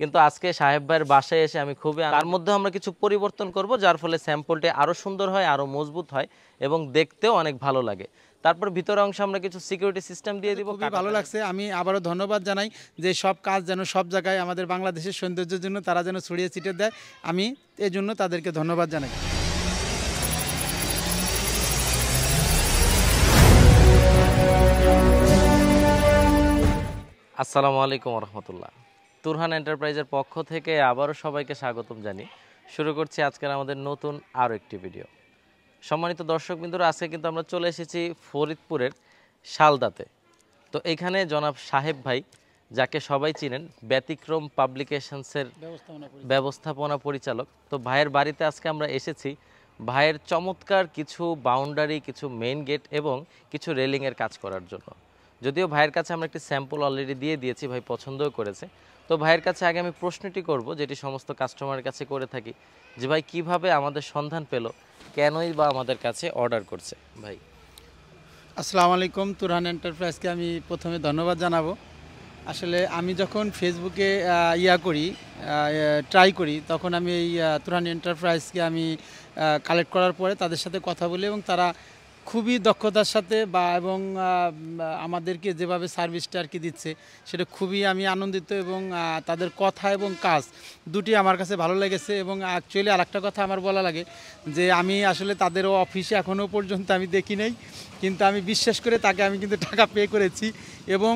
কিন্তু আজকে সাহেব ভাইয়ের বাসায় এসে আমি খুবই তার মধ্যে আমরা কিছু পরিবর্তন করব যার ফলে স্যাম্পলটি আরও সুন্দর হয় আরও মজবুত হয় এবং দেখতেও অনেক ভালো লাগে তারপর ভিতরে অংশে আমরা কিছু সিকিউরিটি সিস্টেম দিয়ে দিব খুবই ভালো লাগছে আমি আবারও ধন্যবাদ জানাই যে সব কাজ যেন সব জায়গায় আমাদের বাংলাদেশের সৌন্দর্যের জন্য তারা যেন ছড়িয়ে ছিটে দেয় আমি এজন্য তাদেরকে ধন্যবাদ জানাই আসসালামু আলাইকুম রহমতুল্লাহ তুরহান এন্টারপ্রাইজের পক্ষ থেকে আবারও সবাইকে স্বাগতম জানি শুরু করছি আজকের আমাদের নতুন আরও একটি ভিডিও সম্মানিত বিন্দুর আজকে কিন্তু আমরা চলে এসেছি ফরিদপুরের শালদাতে তো এখানে জনাব সাহেব ভাই যাকে সবাই চিনেন ব্যতিক্রম পাবলিকেশনসের ব্যবস্থাপনা পরিচালক তো ভাইয়ের বাড়িতে আজকে আমরা এসেছি ভাইয়ের চমৎকার কিছু বাউন্ডারি কিছু মেইন গেট এবং কিছু রেলিংয়ের কাজ করার জন্য যদিও ভাইয়ের কাছে আমরা একটি স্যাম্পল অলরেডি দিয়ে দিয়েছি ভাই পছন্দও করেছে তো ভাইয়ের কাছে আগে আমি প্রশ্নটি করব যেটি সমস্ত কাস্টমারের কাছে করে থাকি যে ভাই কিভাবে আমাদের সন্ধান পেল কেনই বা আমাদের কাছে অর্ডার করছে ভাই আসসালামু আলাইকুম তুরহান এন্টারপ্রাইজকে আমি প্রথমে ধন্যবাদ জানাবো আসলে আমি যখন ফেসবুকে ইয়া করি ট্রাই করি তখন আমি এই তুরহান এন্টারপ্রাইজকে আমি কালেক্ট করার পরে তাদের সাথে কথা বলি এবং তারা খুবই দক্ষতার সাথে বা এবং আমাদেরকে যেভাবে সার্ভিসটা আর কি দিচ্ছে সেটা খুবই আমি আনন্দিত এবং তাদের কথা এবং কাজ দুটি আমার কাছে ভালো লেগেছে এবং অ্যাকচুয়ালি আর একটা কথা আমার বলা লাগে যে আমি আসলে তাদের অফিসে এখনও পর্যন্ত আমি দেখি নাই কিন্তু আমি বিশ্বাস করে তাকে আমি কিন্তু টাকা পে করেছি এবং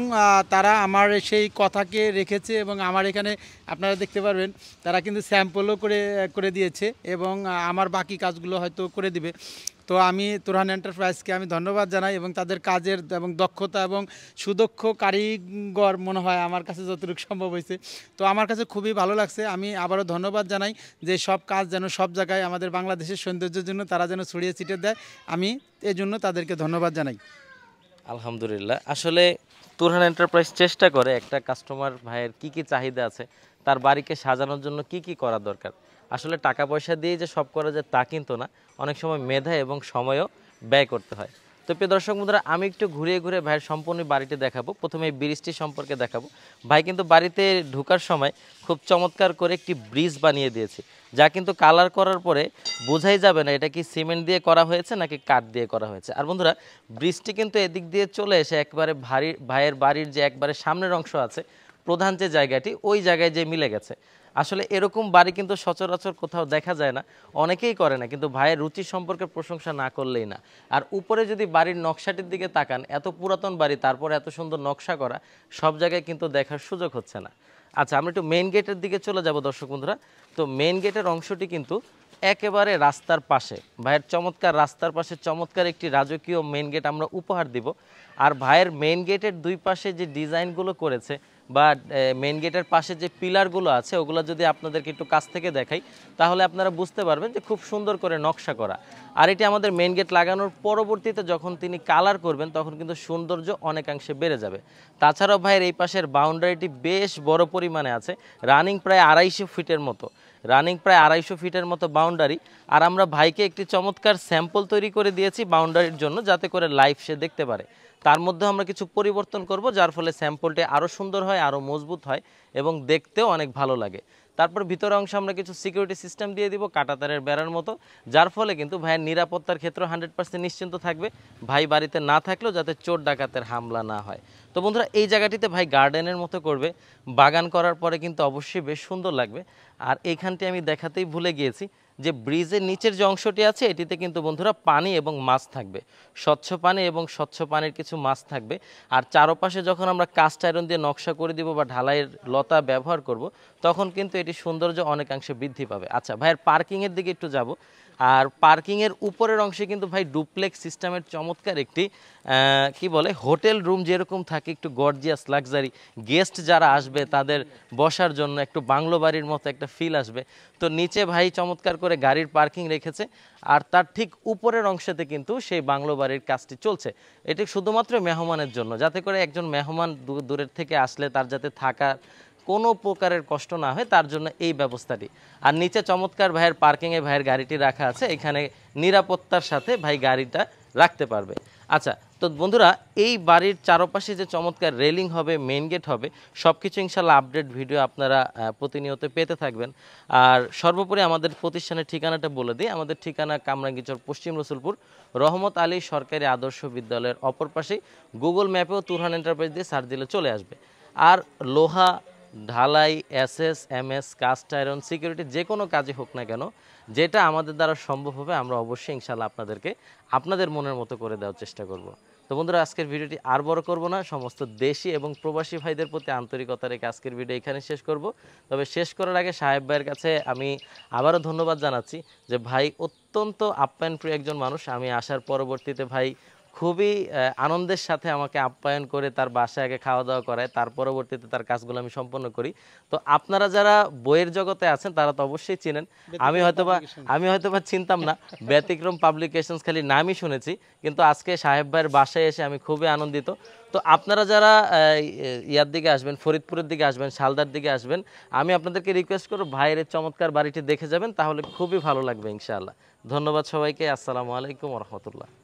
তারা আমার সেই কথাকে রেখেছে এবং আমার এখানে আপনারা দেখতে পারবেন তারা কিন্তু স্যাম্পলও করে করে দিয়েছে এবং আমার বাকি কাজগুলো হয়তো করে দিবে তো আমি তুরহান এন্টারপ্রাইজকে আমি ধন্যবাদ জানাই এবং তাদের কাজের এবং দক্ষতা এবং সুদক্ষ কারিগর মনে হয় আমার কাছে যতটুকু সম্ভব হয়েছে তো আমার কাছে খুবই ভালো লাগছে আমি আবারও ধন্যবাদ জানাই যে সব কাজ যেন সব জায়গায় আমাদের বাংলাদেশের সৌন্দর্যের জন্য তারা যেন ছড়িয়ে ছিটে দেয় আমি এজন্য তাদেরকে ধন্যবাদ জানাই আলহামদুলিল্লাহ আসলে তুরহান এন্টারপ্রাইজ চেষ্টা করে একটা কাস্টমার ভাইয়ের কি কি চাহিদা আছে তার বাড়িকে সাজানোর জন্য কি কি করা দরকার আসলে টাকা পয়সা দিয়ে যে সব করা যায় তা কিন্তু না অনেক সময় মেধা এবং সময়ও ব্যয় করতে হয় তো প্রিয় দর্শক বন্ধুরা আমি একটু ঘুরে ঘুরে ভাইয়ের সম্পূর্ণ বাড়িটি দেখাবো প্রথমে এই ব্রিজটি সম্পর্কে দেখাবো ভাই কিন্তু বাড়িতে ঢোকার সময় খুব চমৎকার করে একটি ব্রিজ বানিয়ে দিয়েছে যা কিন্তু কালার করার পরে বোঝাই যাবে না এটা কি সিমেন্ট দিয়ে করা হয়েছে নাকি কাঠ দিয়ে করা হয়েছে আর বন্ধুরা ব্রিজটি কিন্তু এদিক দিয়ে চলে এসে একবারে ভারী ভাইয়ের বাড়ির যে একবারে সামনের অংশ আছে প্রধান যে জায়গাটি ওই জায়গায় যে মিলে গেছে আসলে এরকম বাড়ি কিন্তু সচরাচর কোথাও দেখা যায় না অনেকেই করে না কিন্তু ভাইয়ের রুচি সম্পর্কে প্রশংসা না করলেই না আর উপরে যদি বাড়ির নকশাটির দিকে তাকান এত পুরাতন বাড়ি তারপর এত সুন্দর নকশা করা সব জায়গায় কিন্তু দেখার সুযোগ হচ্ছে না আচ্ছা আমরা একটু মেন গেটের দিকে চলে যাব দর্শক বন্ধুরা তো মেন গেটের অংশটি কিন্তু একেবারে রাস্তার পাশে ভাইয়ের চমৎকার রাস্তার পাশে চমৎকার একটি রাজকীয় মেন গেট আমরা উপহার দিব আর ভাইয়ের মেন গেটের দুই পাশে যে ডিজাইনগুলো করেছে বা মেন গেটের পাশে যে পিলারগুলো আছে ওগুলো যদি আপনাদেরকে একটু কাছ থেকে দেখাই তাহলে আপনারা বুঝতে পারবেন যে খুব সুন্দর করে নকশা করা আর এটি আমাদের মেন গেট লাগানোর পরবর্তীতে যখন তিনি কালার করবেন তখন কিন্তু সৌন্দর্য অনেকাংশে বেড়ে যাবে তাছাড়াও ভাইয়ের এই পাশের বাউন্ডারিটি বেশ বড় পরিমাণে আছে রানিং প্রায় আড়াইশো ফিটের মতো রানিং প্রায় আড়াইশো ফিটের মতো বাউন্ডারি আর আমরা ভাইকে একটি চমৎকার স্যাম্পল তৈরি করে দিয়েছি বাউন্ডারির জন্য যাতে করে লাইফ সে দেখতে পারে তার মধ্যে আমরা কিছু পরিবর্তন করব যার ফলে স্যাম্পলটি আরও সুন্দর হয় আরও মজবুত হয় এবং দেখতেও অনেক ভালো লাগে তারপর ভিতরে অংশে আমরা কিছু সিকিউরিটি সিস্টেম দিয়ে দিব কাটাতারের বেড়ার মতো যার ফলে কিন্তু ভাইয়ের নিরাপত্তার ক্ষেত্রে হান্ড্রেড পার্সেন্ট নিশ্চিন্ত থাকবে ভাই বাড়িতে না থাকলেও যাতে চোর ডাকাতের হামলা না হয় তো বন্ধুরা এই জায়গাটিতে ভাই গার্ডেনের মতো করবে বাগান করার পরে কিন্তু অবশ্যই বেশ সুন্দর লাগবে আর এইখানটি আমি দেখাতেই ভুলে গিয়েছি যে ব্রিজের নিচের যে অংশটি আছে এটিতে কিন্তু বন্ধুরা পানি এবং মাছ থাকবে স্বচ্ছ পানি এবং স্বচ্ছ পানির কিছু মাছ থাকবে আর চারপাশে যখন আমরা কাস্ট আয়রন দিয়ে নকশা করে দিব বা ঢালাইয়ের লতা ব্যবহার করব তখন কিন্তু এটি সৌন্দর্য অনেকাংশে বৃদ্ধি পাবে আচ্ছা ভাইয়ের পার্কিংয়ের দিকে একটু যাব আর পার্কিংয়ের উপরের অংশে কিন্তু ভাই ডুপ্লেক্স সিস্টেমের চমৎকার একটি কি বলে হোটেল রুম যেরকম থাকে একটু গর্জিয়াস লাক্সারি গেস্ট যারা আসবে তাদের বসার জন্য একটু বাংলো বাড়ির মতো একটা ফিল আসবে তো নিচে ভাই চমৎকার করে গাড়ির পার্কিং রেখেছে আর তার ঠিক উপরের অংশেতে কিন্তু সেই বাংলো বাড়ির কাজটি চলছে এটি শুধুমাত্র মেহমানের জন্য যাতে করে একজন মেহমান দূরের থেকে আসলে তার যাতে থাকার কোনো প্রকারের কষ্ট না হয় তার জন্য এই ব্যবস্থাটি আর নিচে চমৎকার ভাইয়ের পার্কিংয়ে ভাইয়ের গাড়িটি রাখা আছে এখানে নিরাপত্তার সাথে ভাই গাড়িটা রাখতে পারবে আচ্ছা তো বন্ধুরা এই বাড়ির চারপাশে যে চমৎকার রেলিং হবে মেন গেট হবে সব কিছু ইনশাল্লাহ আপডেট ভিডিও আপনারা প্রতিনিয়ত পেতে থাকবেন আর সর্বোপরি আমাদের প্রতিষ্ঠানের ঠিকানাটা বলে দিই আমাদের ঠিকানা কামরাঙ্গিচর পশ্চিম রসুলপুর রহমত আলী সরকারি আদর্শ বিদ্যালয়ের অপর পাশেই গুগল ম্যাপেও তুরহান এন্টারপ্রাইজ দিয়ে সার্চ দিলে চলে আসবে আর লোহা ঢালাই S M MS cast iron security যে কোনো কাজই হোক না কেন যেটা আমাদের দ্বারা সম্ভব হবে আমরা অবশ্যই ইনশাল্লাহ আপনাদেরকে আপনাদের মনের মতো করে দেওয়ার চেষ্টা করব তো বন্ধুরা আজকের ভিডিওটি আর বড় করব না সমস্ত দেশি এবং প্রবাসী ভাইদের প্রতি আন্তরিকতা রেখে আজকের ভিডিও এখানে শেষ করব তবে শেষ করার আগে সাহেব ভাইয়ের কাছে আমি আবারও ধন্যবাদ জানাচ্ছি যে ভাই অত্যন্ত আপ্যায়নপ্রিয় একজন মানুষ আমি আসার পরবর্তীতে ভাই খুবই আনন্দের সাথে আমাকে আপ্যায়ন করে তার বাসায় আগে খাওয়া দাওয়া করায় তার পরবর্তীতে তার কাজগুলো আমি সম্পন্ন করি তো আপনারা যারা বইয়ের জগতে আছেন তারা তো অবশ্যই চিনেন আমি হয়তোবা আমি হয়তোবা চিনতাম না ব্যতিক্রম পাবলিকেশনস খালি নামই শুনেছি কিন্তু আজকে সাহেব ভাইয়ের বাসায় এসে আমি খুবই আনন্দিত তো আপনারা যারা ইয়ার দিকে আসবেন ফরিদপুরের দিকে আসবেন শালদার দিকে আসবেন আমি আপনাদেরকে রিকোয়েস্ট করবো ভাইয়ের চমৎকার বাড়িটি দেখে যাবেন তাহলে খুবই ভালো লাগবে ইনশাআল্লাহ ধন্যবাদ সবাইকে আসসালামু আলাইকুম রহমতুল্লাহ